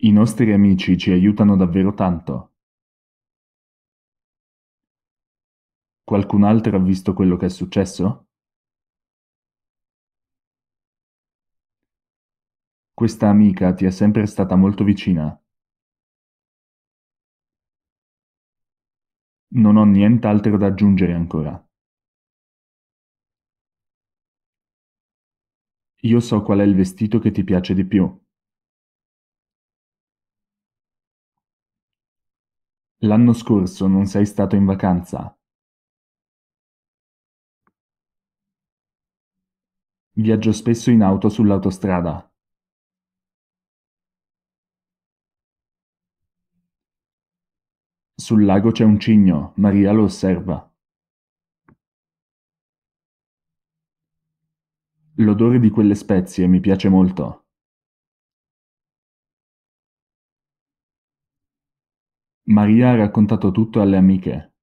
I nostri amici ci aiutano davvero tanto. Qualcun altro ha visto quello che è successo? Questa amica ti è sempre stata molto vicina. Non ho nient'altro da aggiungere ancora. Io so qual è il vestito che ti piace di più. L'anno scorso non sei stato in vacanza? Viaggio spesso in auto sull'autostrada. Sul lago c'è un cigno, Maria lo osserva. L'odore di quelle spezie mi piace molto. Maria ha raccontato tutto alle amiche.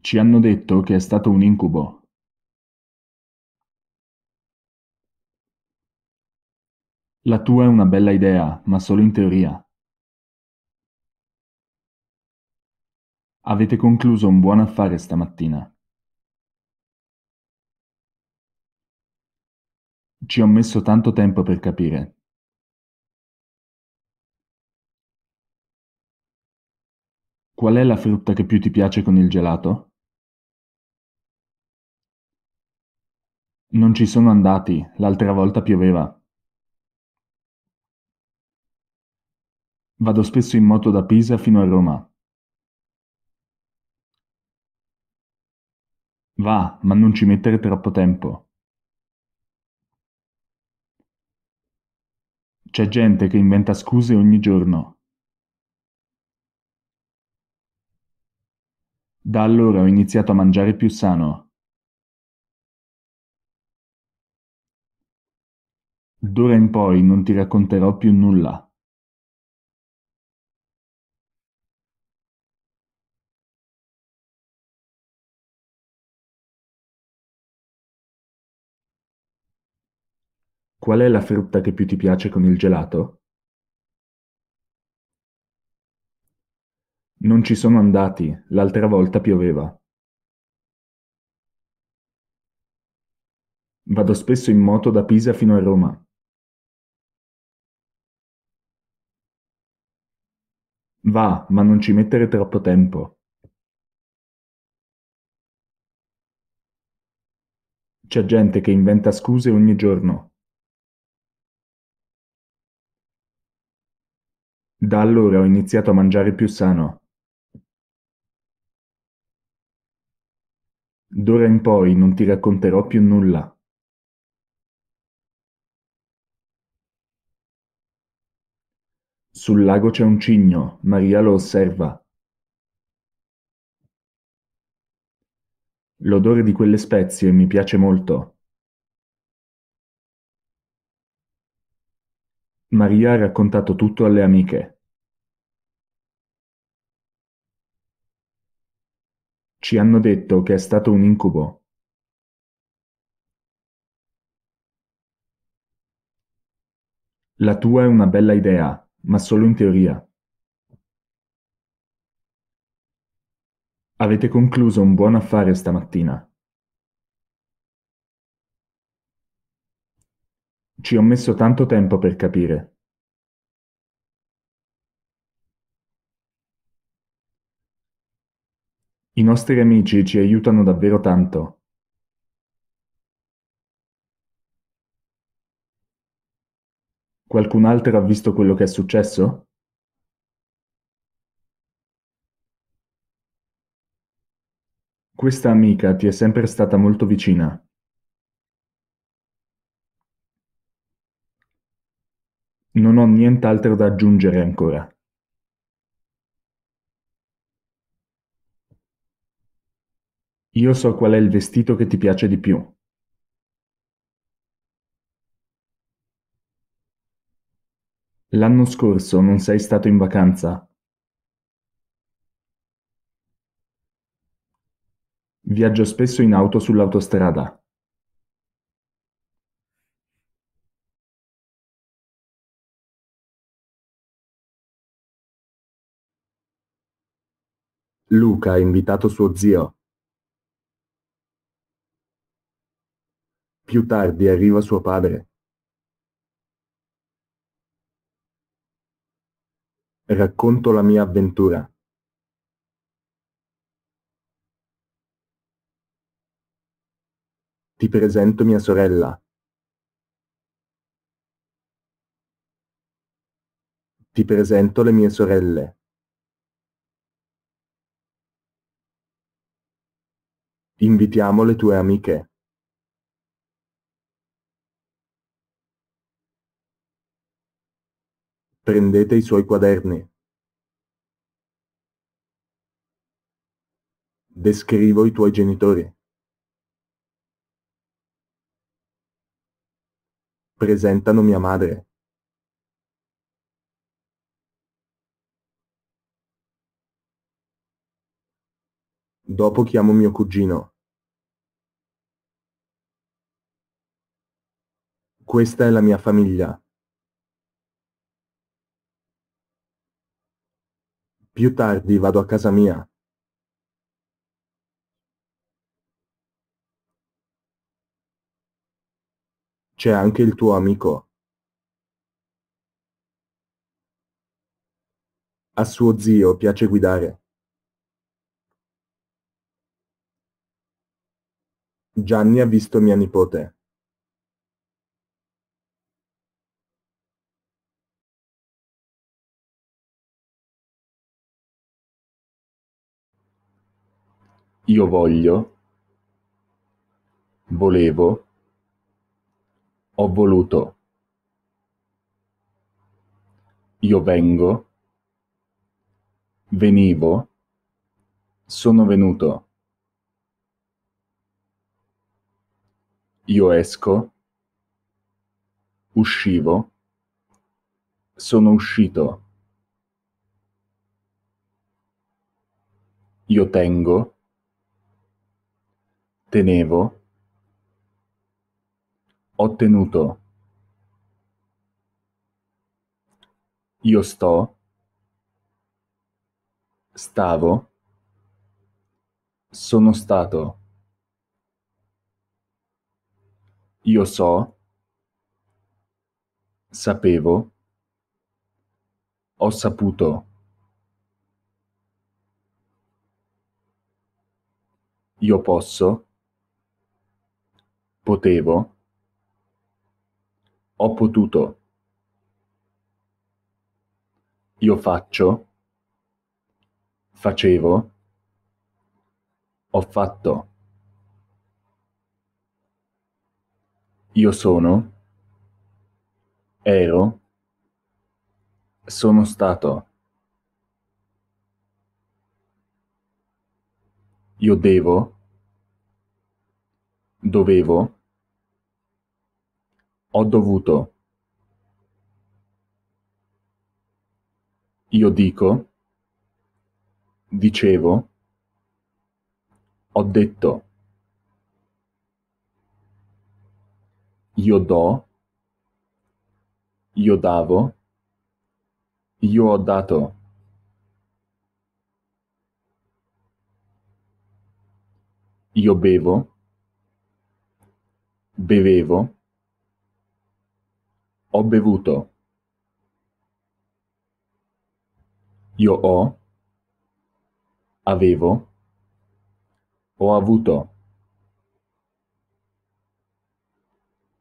Ci hanno detto che è stato un incubo. La tua è una bella idea, ma solo in teoria. Avete concluso un buon affare stamattina. Ci ho messo tanto tempo per capire. Qual è la frutta che più ti piace con il gelato? Non ci sono andati, l'altra volta pioveva. Vado spesso in moto da Pisa fino a Roma. Va, ma non ci mettere troppo tempo. C'è gente che inventa scuse ogni giorno. Da allora ho iniziato a mangiare più sano. D'ora in poi non ti racconterò più nulla. Qual è la frutta che più ti piace con il gelato? Non ci sono andati, l'altra volta pioveva. Vado spesso in moto da Pisa fino a Roma. Va, ma non ci mettere troppo tempo. C'è gente che inventa scuse ogni giorno. Da allora ho iniziato a mangiare più sano. D'ora in poi non ti racconterò più nulla. Sul lago c'è un cigno, Maria lo osserva. L'odore di quelle spezie mi piace molto. Maria ha raccontato tutto alle amiche. Ci hanno detto che è stato un incubo. La tua è una bella idea, ma solo in teoria. Avete concluso un buon affare stamattina. Ci ho messo tanto tempo per capire. I nostri amici ci aiutano davvero tanto. Qualcun altro ha visto quello che è successo? Questa amica ti è sempre stata molto vicina. Non ho nient'altro da aggiungere ancora. Io so qual è il vestito che ti piace di più. L'anno scorso non sei stato in vacanza. Viaggio spesso in auto sull'autostrada. Luca ha invitato suo zio. Più tardi arriva suo padre. Racconto la mia avventura. Ti presento mia sorella. Ti presento le mie sorelle. Invitiamo le tue amiche. Prendete i suoi quaderni. Descrivo i tuoi genitori. Presentano mia madre. Dopo chiamo mio cugino. Questa è la mia famiglia. Più tardi vado a casa mia. C'è anche il tuo amico. A suo zio piace guidare. Gianni ha visto mia nipote. io voglio, volevo, ho voluto, io vengo, venivo, sono venuto, io esco, uscivo, sono uscito. Io tengo, tenevo, ottenuto, io sto, stavo, sono stato, io so, sapevo, ho saputo. Io posso, Potevo? Ho potuto. Io faccio? Facevo? Ho fatto. Io sono? Ero? Sono stato. Io devo? dovevo, ho dovuto, io dico, dicevo, ho detto, io do, io davo, io ho dato. Io bevo, bevevo, ho bevuto, io ho, avevo, ho avuto,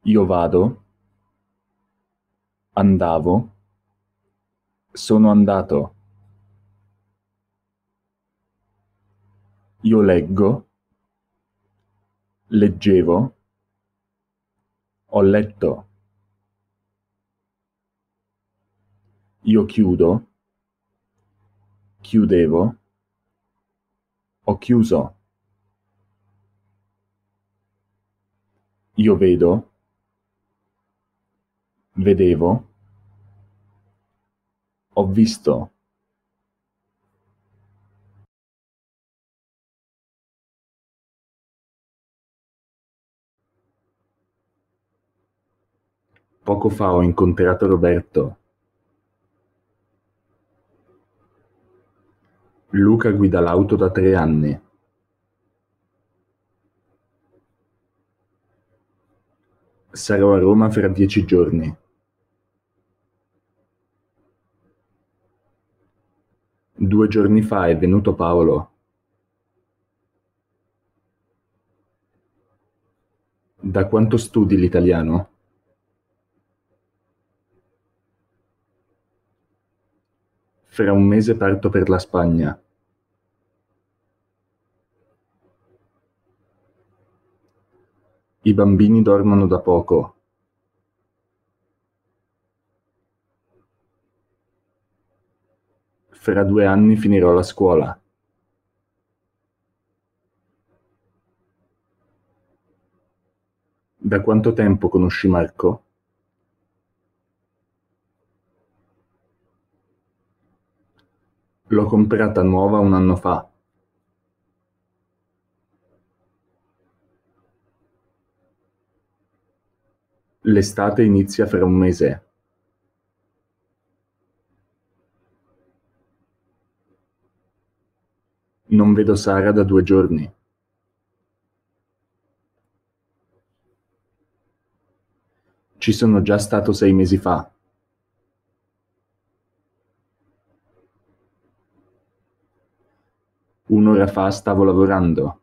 io vado, andavo, sono andato. Io leggo, leggevo, ho letto. Io chiudo. Chiudevo. Ho chiuso. Io vedo. Vedevo. Ho visto. Poco fa ho incontrato Roberto. Luca guida l'auto da tre anni. Sarò a Roma fra dieci giorni. Due giorni fa è venuto Paolo. Da quanto studi l'italiano? Fra un mese parto per la Spagna. I bambini dormono da poco. Fra due anni finirò la scuola. Da quanto tempo conosci Marco? L'ho comprata nuova un anno fa. L'estate inizia fra un mese. Non vedo Sara da due giorni. Ci sono già stato sei mesi fa. un'ora fa stavo lavorando.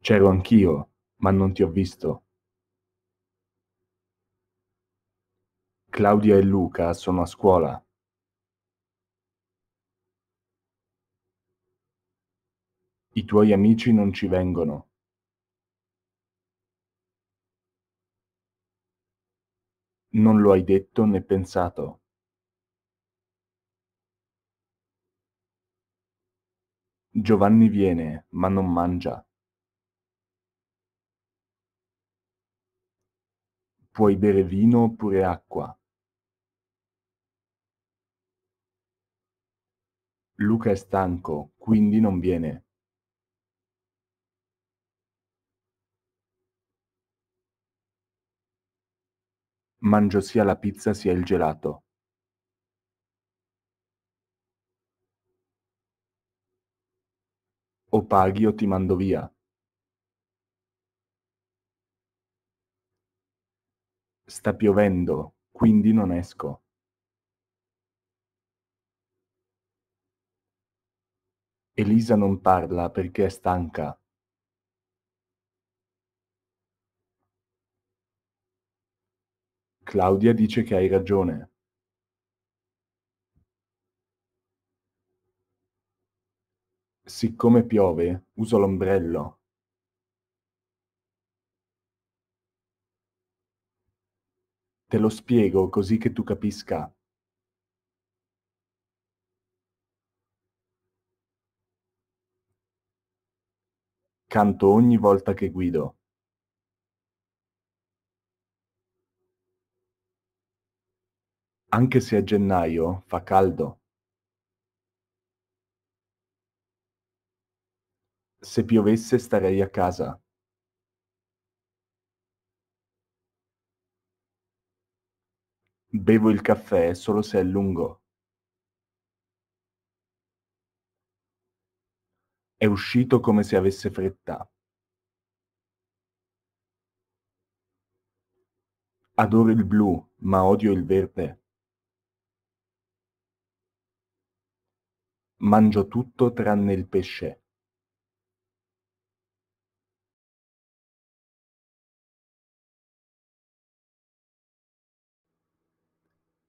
C'ero anch'io, ma non ti ho visto. Claudia e Luca sono a scuola. I tuoi amici non ci vengono. non lo hai detto né pensato. Giovanni viene, ma non mangia. Puoi bere vino oppure acqua. Luca è stanco, quindi non viene. Mangio sia la pizza sia il gelato. O paghi o ti mando via. Sta piovendo, quindi non esco. Elisa non parla perché è stanca. Claudia dice che hai ragione. Siccome piove, uso l'ombrello. Te lo spiego così che tu capisca. Canto ogni volta che guido. Anche se a gennaio fa caldo. Se piovesse starei a casa. Bevo il caffè solo se è lungo. È uscito come se avesse fretta. Adoro il blu, ma odio il verde. Mangio tutto tranne il pesce.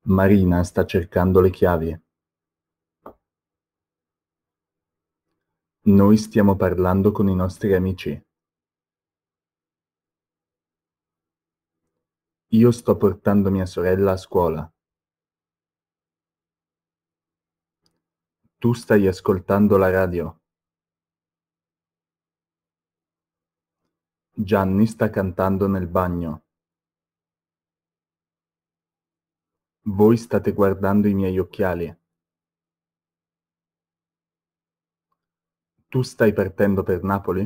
Marina sta cercando le chiavi. Noi stiamo parlando con i nostri amici. Io sto portando mia sorella a scuola. Tu stai ascoltando la radio. Gianni sta cantando nel bagno. Voi state guardando i miei occhiali. Tu stai partendo per Napoli?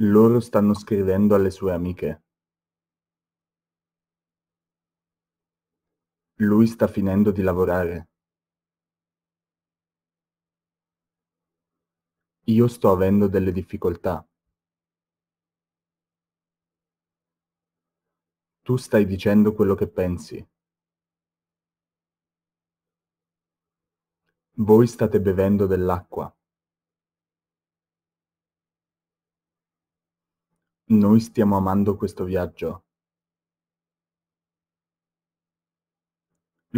Loro stanno scrivendo alle sue amiche. Lui sta finendo di lavorare. Io sto avendo delle difficoltà. Tu stai dicendo quello che pensi. Voi state bevendo dell'acqua. Noi stiamo amando questo viaggio.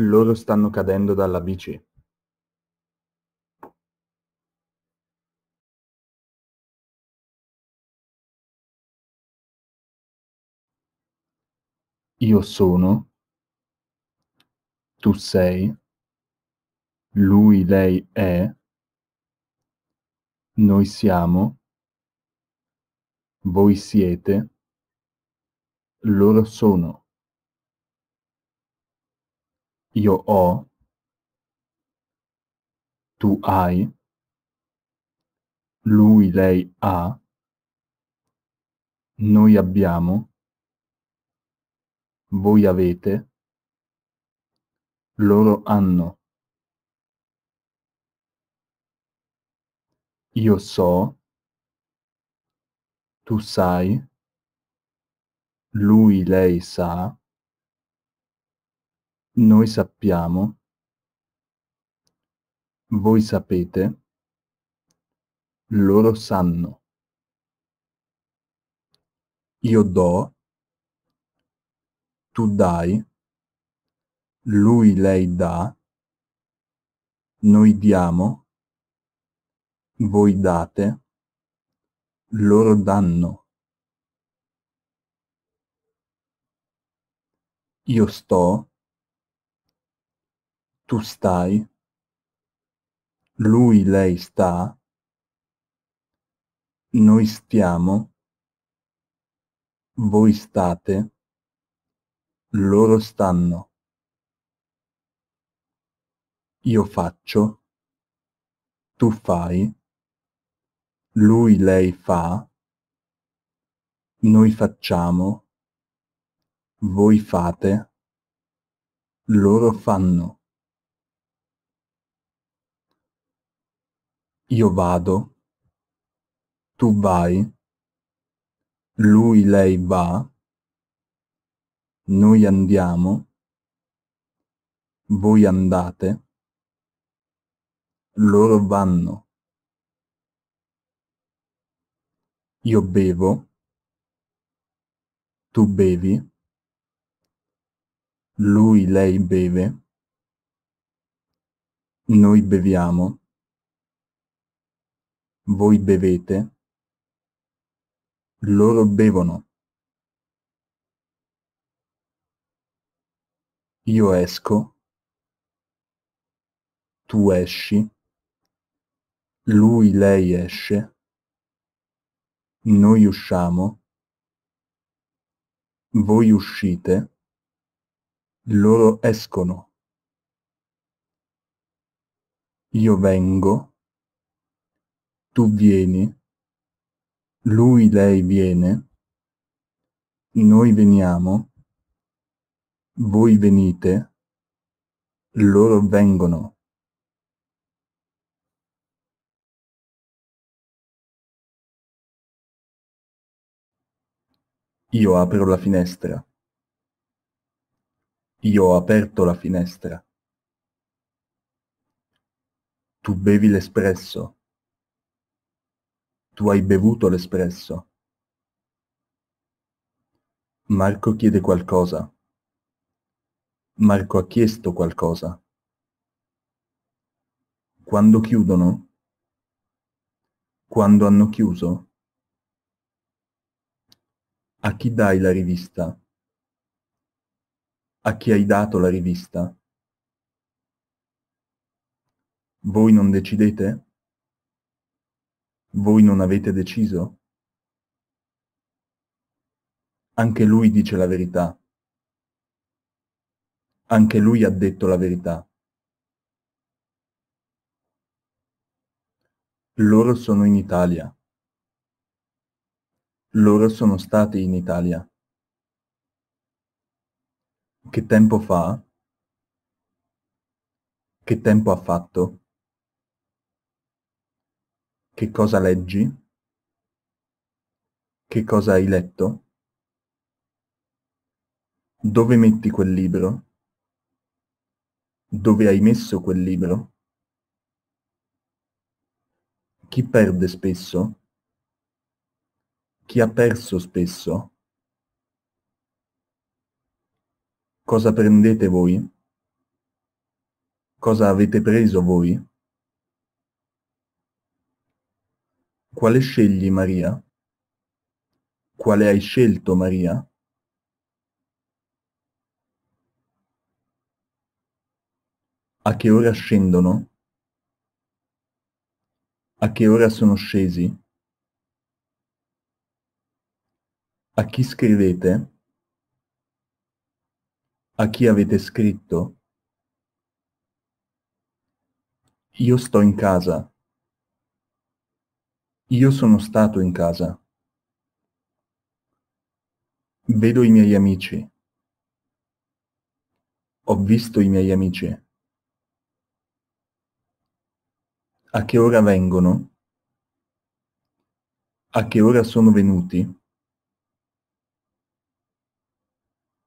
Loro stanno cadendo dalla bici. Io sono, tu sei, lui, lei è, noi siamo, voi siete, loro sono io ho, tu hai, lui, lei ha, noi abbiamo, voi avete, loro hanno. Io so, tu sai, lui, lei sa, noi sappiamo, voi sapete, loro sanno. Io do, tu dai, lui lei dà, noi diamo, voi date, loro danno. Io sto, tu stai, lui lei sta, noi stiamo, voi state, loro stanno. Io faccio, tu fai, lui lei fa, noi facciamo, voi fate, loro fanno. Io vado, tu vai, lui lei va, noi andiamo, voi andate, loro vanno. Io bevo, tu bevi, lui lei beve, noi beviamo voi bevete, loro bevono. Io esco, tu esci, lui, lei esce, noi usciamo, voi uscite, loro escono. Io vengo, tu vieni, lui, lei viene, noi veniamo, voi venite, loro vengono. Io apro la finestra. Io ho aperto la finestra. Tu bevi l'espresso. Tu hai bevuto l'espresso. Marco chiede qualcosa. Marco ha chiesto qualcosa. Quando chiudono? Quando hanno chiuso? A chi dai la rivista? A chi hai dato la rivista? Voi non decidete? Voi non avete deciso? Anche lui dice la verità. Anche lui ha detto la verità. Loro sono in Italia. Loro sono stati in Italia. Che tempo fa? Che tempo ha fatto? Che cosa leggi? Che cosa hai letto? Dove metti quel libro? Dove hai messo quel libro? Chi perde spesso? Chi ha perso spesso? Cosa prendete voi? Cosa avete preso voi? Quale scegli Maria? Quale hai scelto Maria? A che ora scendono? A che ora sono scesi? A chi scrivete? A chi avete scritto? Io sto in casa. Io sono stato in casa. Vedo i miei amici. Ho visto i miei amici. A che ora vengono? A che ora sono venuti?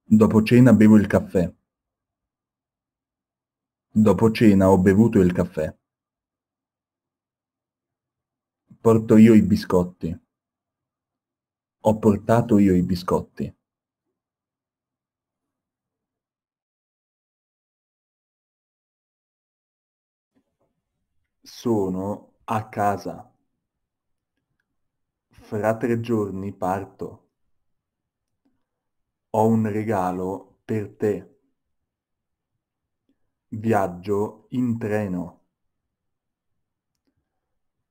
Dopo cena bevo il caffè. Dopo cena ho bevuto il caffè. Porto io i biscotti. Ho portato io i biscotti. Sono a casa. Fra tre giorni parto. Ho un regalo per te. Viaggio in treno.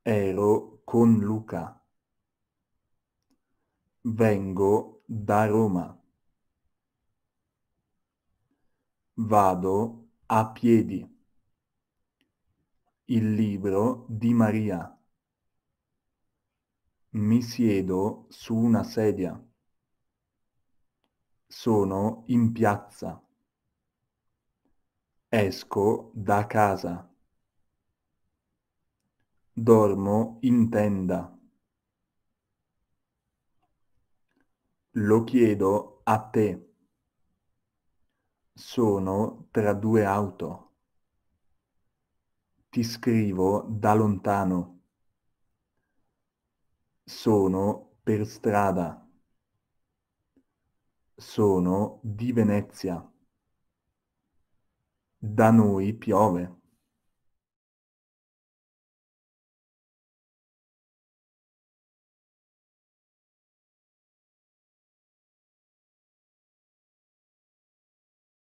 Ero con Luca. Vengo da Roma. Vado a piedi. Il libro di Maria. Mi siedo su una sedia. Sono in piazza. Esco da casa. Dormo in tenda. Lo chiedo a te. Sono tra due auto. Ti scrivo da lontano. Sono per strada. Sono di Venezia. Da noi piove.